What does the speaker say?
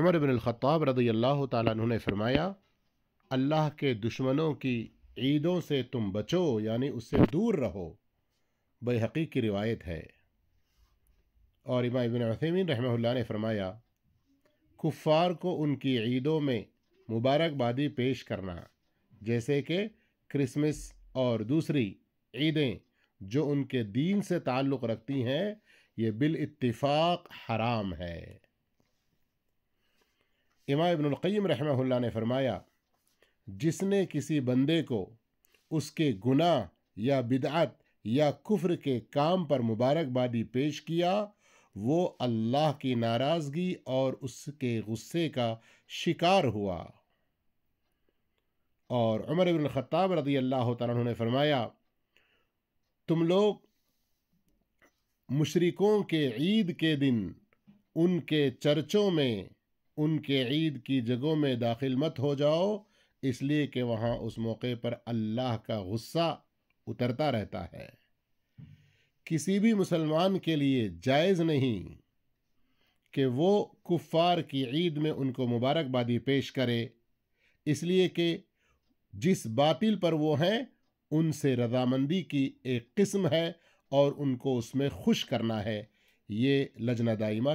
عمر بن الخطاب رضی اللہ تعالیٰ عنہ نے فرمایا اللہ کے دشمنوں کی عیدوں سے تم بچو یعنی اس سے دور رہو بے حقیقی روایت ہے اور امام ابن عثیمین رحمہ اللہ نے فرمایا کفار کو ان کی عیدوں میں مبارکبادی پیش کرنا جیسے کہ کرسمس اور دوسری عیدیں جو ان کے دین سے تعلق رکھتی ہیں یہ بالاتفاق حرام ہے امام ابن القیم رحمہ اللہ نے فرمایا جس نے کسی بندے کو اس کے گناہ یا بدعت یا کفر کے کام پر مبارکبادی پیش کیا وہ اللہ کی ناراضگی اور اس کے غصے کا شکار ہوا اور عمر بن الخطاب رضی اللہ تعالیٰ نے فرمایا تم لوگ مشرقوں کے عید کے دن ان کے چرچوں میں ان کے عید کی جگہوں میں داخل مت ہو جاؤ اس لیے کہ وہاں اس موقع پر اللہ کا غصہ اترتا رہتا ہے کسی بھی مسلمان کے لیے جائز نہیں کہ وہ کفار کی عید میں ان کو مبارکبادی پیش کرے اس لیے کہ جس باطل پر وہ ہیں ان سے رضامندی کی ایک قسم ہے اور ان کو اس میں خوش کرنا ہے یہ لجنہ دائمہ